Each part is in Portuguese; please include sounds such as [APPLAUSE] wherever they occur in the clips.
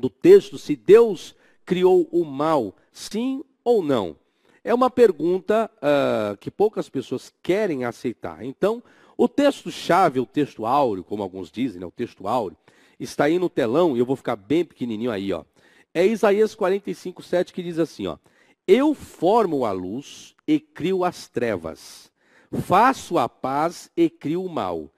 do texto se Deus criou o mal, sim ou não? É uma pergunta uh, que poucas pessoas querem aceitar. Então, o texto-chave, o texto áureo, como alguns dizem, né, o texto áureo, está aí no telão, e eu vou ficar bem pequenininho aí, ó. É Isaías 45, 7 que diz assim, ó. Eu formo a luz e crio as trevas. Faço a paz e crio o mal.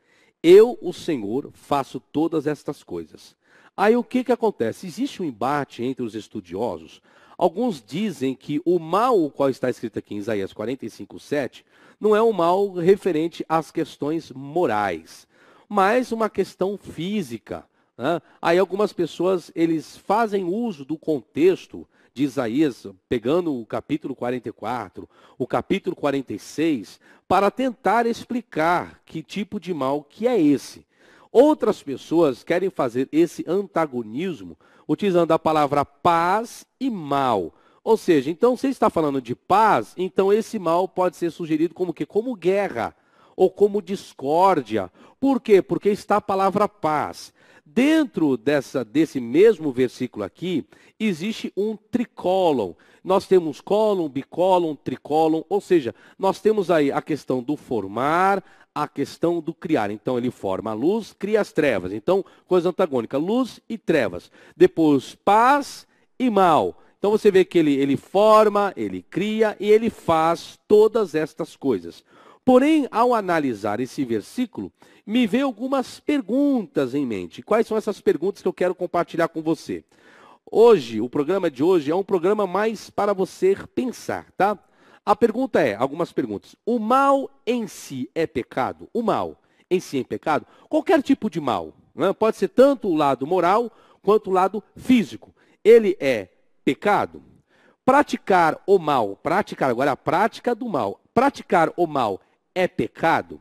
Eu, o Senhor, faço todas estas coisas. Aí o que, que acontece? Existe um embate entre os estudiosos. Alguns dizem que o mal, o qual está escrito aqui em Isaías 45, 7, não é um mal referente às questões morais, mas uma questão física. Né? Aí algumas pessoas, eles fazem uso do contexto de Isaías, pegando o capítulo 44, o capítulo 46, para tentar explicar que tipo de mal que é esse. Outras pessoas querem fazer esse antagonismo utilizando a palavra paz e mal. Ou seja, então se está falando de paz, então esse mal pode ser sugerido como que? Como guerra ou como discórdia. Por quê? Porque está a palavra paz. Dentro dessa, desse mesmo versículo aqui, existe um tricólon. Nós temos colon, bicólon, tricólon, ou seja, nós temos aí a questão do formar, a questão do criar. Então ele forma a luz, cria as trevas. Então, coisa antagônica, luz e trevas. Depois, paz e mal. Então você vê que ele, ele forma, ele cria e ele faz todas estas coisas. Porém, ao analisar esse versículo, me veio algumas perguntas em mente. Quais são essas perguntas que eu quero compartilhar com você? Hoje, o programa de hoje é um programa mais para você pensar, tá? A pergunta é, algumas perguntas. O mal em si é pecado? O mal em si é pecado? Qualquer tipo de mal. Né? Pode ser tanto o lado moral quanto o lado físico. Ele é pecado? Praticar o mal, praticar agora a prática do mal. Praticar o mal é pecado?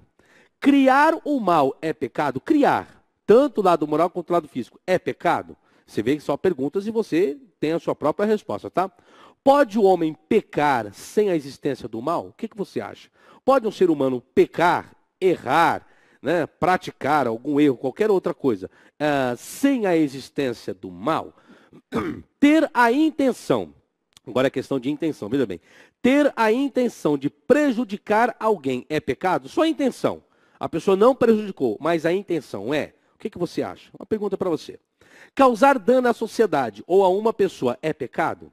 Criar o mal é pecado? Criar, tanto o lado moral quanto o lado físico, é pecado? Você vê que são perguntas e você tem a sua própria resposta, tá? Pode o homem pecar sem a existência do mal? O que, que você acha? Pode um ser humano pecar, errar, né, praticar algum erro, qualquer outra coisa, uh, sem a existência do mal? [CLEARS THROAT] Ter a intenção, agora é questão de intenção, veja bem, ter a intenção de prejudicar alguém é pecado? Só a intenção. A pessoa não prejudicou, mas a intenção é. O que, que você acha? Uma pergunta para você. Causar dano à sociedade ou a uma pessoa é pecado?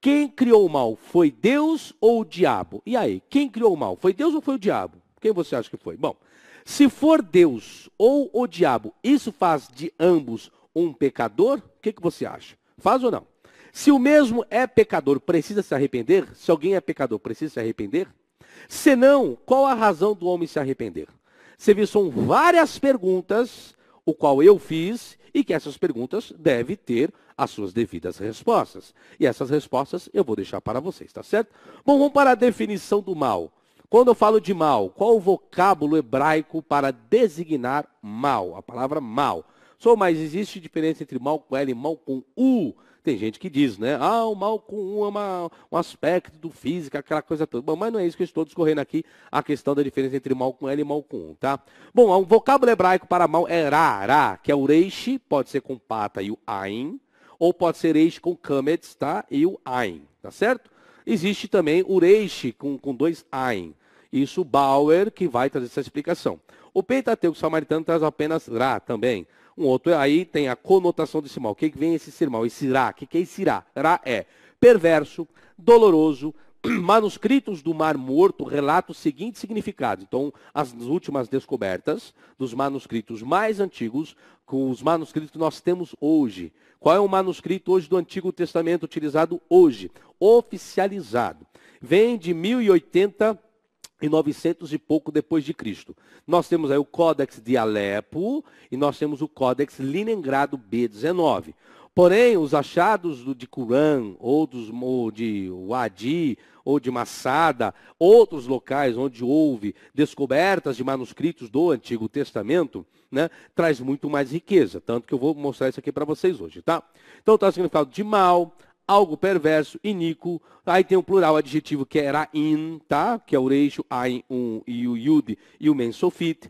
Quem criou o mal? Foi Deus ou o diabo? E aí, quem criou o mal? Foi Deus ou foi o diabo? Quem você acha que foi? Bom, se for Deus ou o diabo, isso faz de ambos um pecador? O que, que você acha? Faz ou não? Se o mesmo é pecador, precisa se arrepender? Se alguém é pecador, precisa se arrepender? Se não, qual a razão do homem se arrepender? Você viu, são várias perguntas, o qual eu fiz, e que essas perguntas deve ter as suas devidas respostas. E essas respostas eu vou deixar para vocês, tá certo? Bom, vamos para a definição do mal. Quando eu falo de mal, qual o vocábulo hebraico para designar mal? A palavra mal. Só mais existe diferença entre mal com L e mal com U. Tem gente que diz, né? Ah, o mal com U é uma, um aspecto do físico, aquela coisa toda. Bom, mas não é isso que eu estou discorrendo aqui, a questão da diferença entre mal com L e mal com U, tá? Bom, um vocábulo hebraico para mal é ra, ra, que é o reishi, pode ser com pata e o ain, ou pode ser Reishi com Kamets, tá? E o ein, tá certo? Existe também o Reishi com, com dois ein. Isso Bauer que vai trazer essa explicação. O Pentateuco samaritano traz apenas Ra também. Um outro aí tem a conotação mal. O que, que vem esse mal? Esse Ra. O que, que é esse Ra? Ra é perverso, doloroso, [CLEARS THROAT] manuscritos do Mar Morto relatam o seguintes significados. Então, as últimas descobertas dos manuscritos mais antigos com os manuscritos que nós temos hoje. Qual é o manuscrito hoje do Antigo Testamento utilizado hoje? Oficializado. Vem de 1080 e 900 e pouco depois de Cristo. Nós temos aí o Códex de Alepo e nós temos o Códex Leningrado B19. Porém, os achados de Qumran, ou, dos, de Wadi, ou de Massada, outros locais onde houve descobertas de manuscritos do Antigo Testamento, né, traz muito mais riqueza. Tanto que eu vou mostrar isso aqui para vocês hoje, tá? Então, está significado de mal, algo perverso, iníquo. Aí tem o um plural adjetivo que é era in, tá? Que é o reixo, ain, um, e o yud, e o mensofit.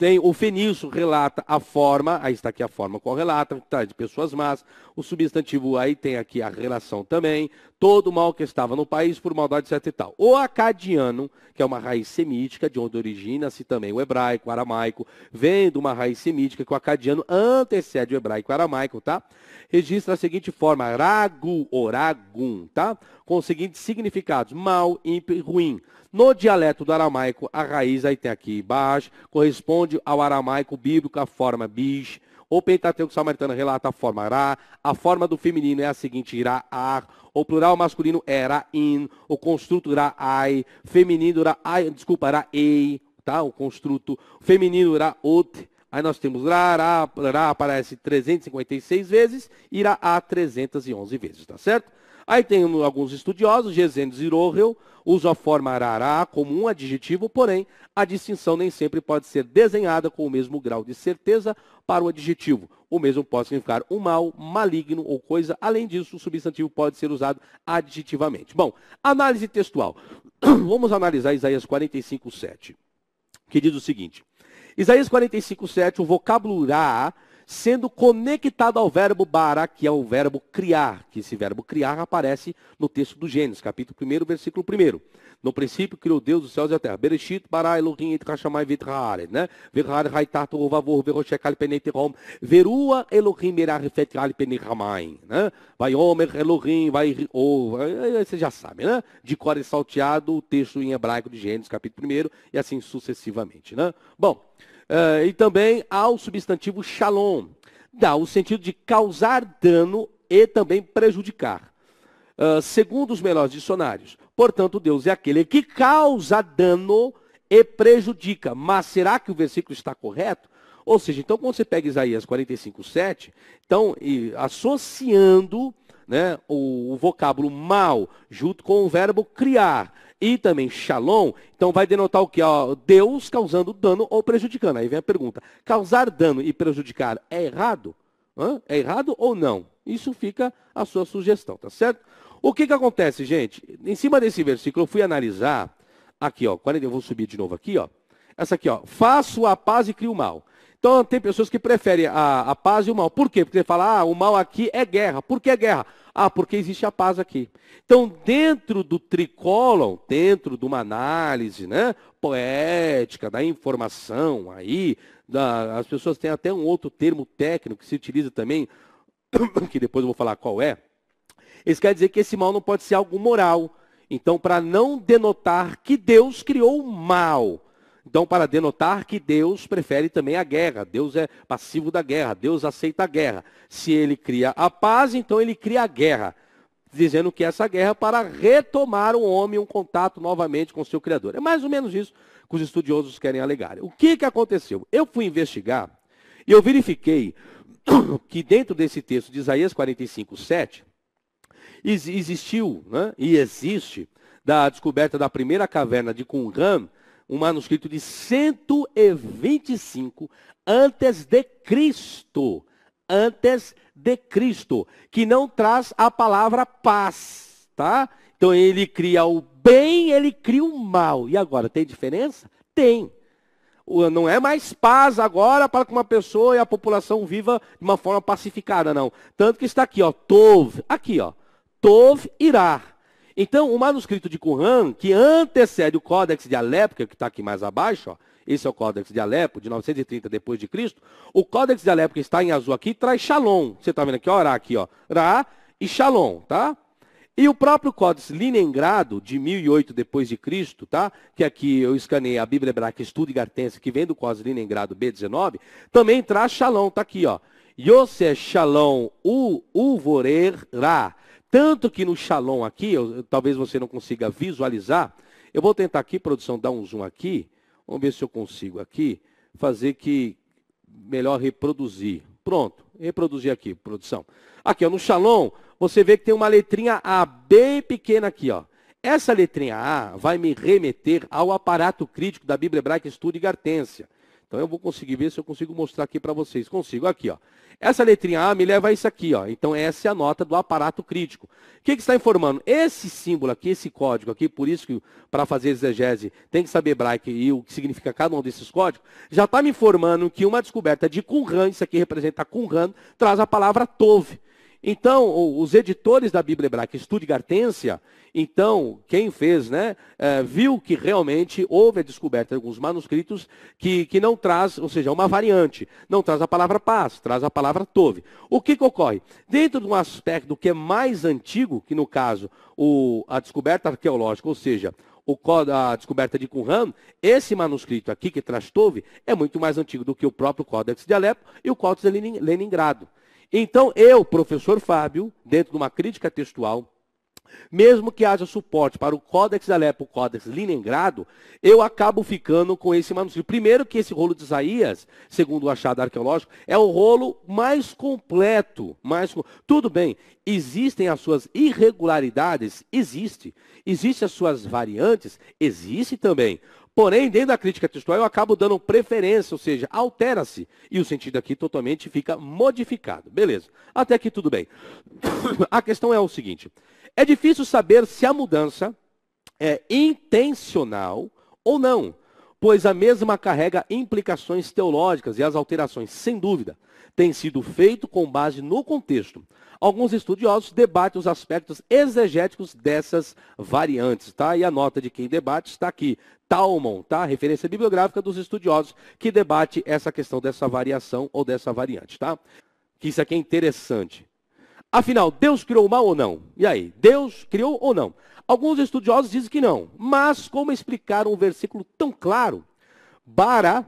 Tem, o Fenício relata a forma, aí está aqui a forma correlata, tá, de pessoas más. O substantivo aí tem aqui a relação também. Todo mal que estava no país por maldade, certa e tal. O acadiano, que é uma raiz semítica, de onde origina-se também o hebraico, o aramaico, vem de uma raiz semítica que o acadiano antecede o hebraico o aramaico, tá? Registra a seguinte forma, ragu, oragum, tá? com os seguintes significados: mal, ímpio ruim. No dialeto do aramaico, a raiz aí tem aqui, baixo, corresponde ao aramaico bíblico, a forma bis. O Pentateuco Samaritano relata a forma ra, a forma do feminino é a seguinte, irá ar, o plural masculino é in, o construto ra ai, feminino ra ai, desculpa, ra ei, tá? O construto feminino ra ot, Aí nós temos ra, ra, ra aparece 356 vezes, irá a 311 vezes, tá certo? Aí tem alguns estudiosos, Gesentes e Rohel, usam a forma arará como um adjetivo, porém, a distinção nem sempre pode ser desenhada com o mesmo grau de certeza para o adjetivo. O mesmo pode significar um mal, maligno ou coisa. Além disso, o substantivo pode ser usado adjetivamente. Bom, análise textual. [CLEARS THROAT] Vamos analisar Isaías 45, 7, que diz o seguinte. Isaías 45, 7, o vocábulo sendo conectado ao verbo bara, que é o verbo criar, que esse verbo criar aparece no texto do Gênesis, capítulo 1, versículo 1. No princípio criou Deus os céus e a terra. Bereshit bara Elohim et kashamai vet né? Ver haaret haitat ovavor veroshek rom, verua Elohim erarefet alpenet ramain, né? Vai homer Elohim, vai ou, é, é, é, você já sabe, né? De cor salteado o texto em hebraico de Gênesis, capítulo 1, e assim sucessivamente, né? Bom, Uh, e também ao substantivo shalom. Dá o sentido de causar dano e também prejudicar. Uh, segundo os melhores dicionários, portanto, Deus é aquele que causa dano e prejudica. Mas será que o versículo está correto? Ou seja, então quando você pega Isaías 45, 7, então, associando né, o, o vocábulo mal junto com o verbo criar e também shalom, então vai denotar o que? Deus causando dano ou prejudicando. Aí vem a pergunta: causar dano e prejudicar é errado? Hã? É errado ou não? Isso fica a sua sugestão, tá certo? O que, que acontece, gente? Em cima desse versículo, eu fui analisar aqui, ó, eu vou subir de novo aqui, ó. Essa aqui, ó, faço a paz e crio o mal. Então tem pessoas que preferem a, a paz e o mal. Por quê? Porque fala, ah, o mal aqui é guerra. Por que é guerra? Ah, porque existe a paz aqui. Então, dentro do tricolon, dentro de uma análise né, poética, da informação aí, da, as pessoas têm até um outro termo técnico que se utiliza também, [COUGHS] que depois eu vou falar qual é. Eles querem dizer que esse mal não pode ser algo moral. Então, para não denotar que Deus criou o mal, então, para denotar que Deus prefere também a guerra, Deus é passivo da guerra, Deus aceita a guerra. Se ele cria a paz, então ele cria a guerra, dizendo que essa guerra é para retomar o homem um contato novamente com seu Criador. É mais ou menos isso que os estudiosos querem alegar. O que, que aconteceu? Eu fui investigar e eu verifiquei [COUGHS] que dentro desse texto de Isaías 45, 7, existiu né, e existe da descoberta da primeira caverna de Qumran, um manuscrito de 125 antes de Cristo, antes de Cristo, que não traz a palavra paz, tá? Então ele cria o bem, ele cria o mal. E agora tem diferença? Tem. Não é mais paz agora para que uma pessoa e a população viva de uma forma pacificada, não. Tanto que está aqui, ó, Tov, aqui, ó, Tov irá. Então, o manuscrito de Qumran, que antecede o Códex de Alepo, que é está aqui mais abaixo, ó, esse é o Códex de Alepo, de 930 depois de Cristo. O Códex de Alepo que está em azul aqui traz Shalom. Você está vendo aqui, ó, Ra aqui, ó, Ra e Shalom, tá? E o próprio Códex Leningrado, de 1008 depois de Cristo, tá? Que aqui eu escaneei a Bíblia Hebraica Gartense que vem do Códex Leningrado B19, também traz Shalom, tá aqui, ó. Yosef Shalom u Uvorer Ra. Tanto que no Shalom aqui, eu, talvez você não consiga visualizar, eu vou tentar aqui, produção, dar um zoom aqui, vamos ver se eu consigo aqui, fazer que, melhor reproduzir. Pronto, reproduzir aqui, produção. Aqui, ó, no Shalom, você vê que tem uma letrinha A bem pequena aqui, ó. Essa letrinha A vai me remeter ao aparato crítico da Bíblia Hebraica Estudo e Gartência. Então eu vou conseguir ver se eu consigo mostrar aqui para vocês. Consigo aqui, ó. Essa letrinha A me leva a isso aqui, ó. Então essa é a nota do aparato crítico. O que, que está informando? Esse símbolo aqui, esse código aqui, por isso que para fazer exegese tem que saber hebraico e o que significa cada um desses códigos, já está me informando que uma descoberta de Qumran, isso aqui representa Qumran, traz a palavra Tove. Então, os editores da Bíblia Hebraica Gartência, então, quem fez, né, é, viu que realmente houve a descoberta de alguns manuscritos que, que não traz, ou seja, uma variante, não traz a palavra paz, traz a palavra tove. O que, que ocorre? Dentro de um aspecto que é mais antigo, que no caso o, a descoberta arqueológica, ou seja, o, a descoberta de Qumran, esse manuscrito aqui que traz Tove é muito mais antigo do que o próprio Códex de Alepo e o Códex de Leningrado. Então, eu, professor Fábio, dentro de uma crítica textual, mesmo que haja suporte para o Códex Alepo, o Códex Leningrado, eu acabo ficando com esse manuscrito. Primeiro que esse rolo de Isaías, segundo o achado arqueológico, é o rolo mais completo, mais tudo bem. Existem as suas irregularidades, existe. Existem as suas variantes, existe também. Porém, dentro da crítica textual, eu acabo dando preferência, ou seja, altera-se. E o sentido aqui totalmente fica modificado. Beleza. Até aqui tudo bem. [COUGHS] a questão é o seguinte: é difícil saber se a mudança é intencional ou não pois a mesma carrega implicações teológicas e as alterações, sem dúvida, têm sido feito com base no contexto. Alguns estudiosos debatem os aspectos exegéticos dessas variantes, tá? E a nota de quem debate está aqui, Talmon, tá? Referência bibliográfica dos estudiosos que debate essa questão dessa variação ou dessa variante, tá? Que isso aqui é interessante. Afinal, Deus criou o mal ou não? E aí, Deus criou ou não? Alguns estudiosos dizem que não, mas como explicar um versículo tão claro, bara,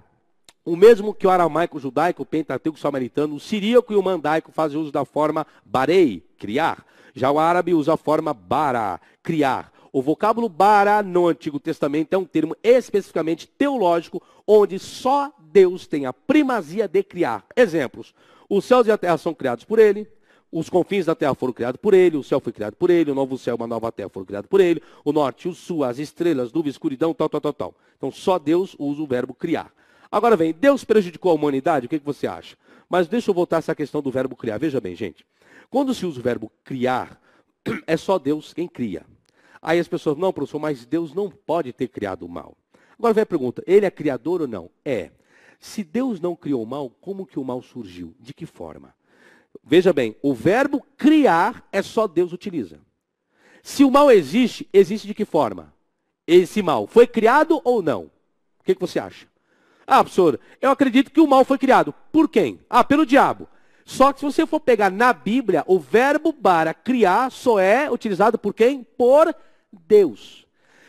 o mesmo que o aramaico, o judaico, o pentateuco, o samaritano, o siríaco e o mandaico fazem uso da forma barei, criar. Já o árabe usa a forma bara, criar. O vocábulo bara no Antigo Testamento é um termo especificamente teológico, onde só Deus tem a primazia de criar. Exemplos: os céus e a terra são criados por ele, os confins da terra foram criados por ele, o céu foi criado por ele, o novo céu e uma nova terra foram criados por ele, o norte, o sul, as estrelas, nuvem, escuridão, tal, tal, tal, tal. Então só Deus usa o verbo criar. Agora vem, Deus prejudicou a humanidade? O que, que você acha? Mas deixa eu voltar essa questão do verbo criar. Veja bem, gente. Quando se usa o verbo criar, é só Deus quem cria. Aí as pessoas, não, professor, mas Deus não pode ter criado o mal. Agora vem a pergunta, ele é criador ou não? É. Se Deus não criou o mal, como que o mal surgiu? De que forma? Veja bem, o verbo criar é só Deus utiliza. Se o mal existe, existe de que forma? Esse mal foi criado ou não? O que, que você acha? Ah, professor, eu acredito que o mal foi criado. Por quem? Ah, pelo diabo. Só que se você for pegar na Bíblia, o verbo para criar só é utilizado por quem? Por Deus.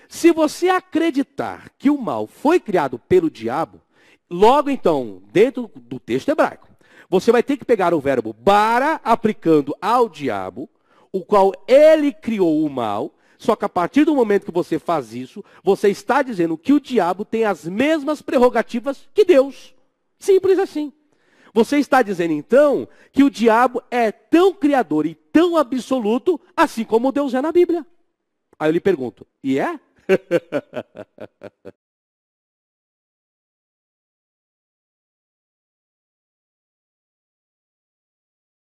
Se você acreditar que o mal foi criado pelo diabo, logo então, dentro do texto hebraico, você vai ter que pegar o verbo para aplicando ao diabo, o qual ele criou o mal. Só que a partir do momento que você faz isso, você está dizendo que o diabo tem as mesmas prerrogativas que Deus. Simples assim. Você está dizendo então que o diabo é tão criador e tão absoluto, assim como Deus é na Bíblia. Aí eu lhe pergunto: e é? [LAUGHS]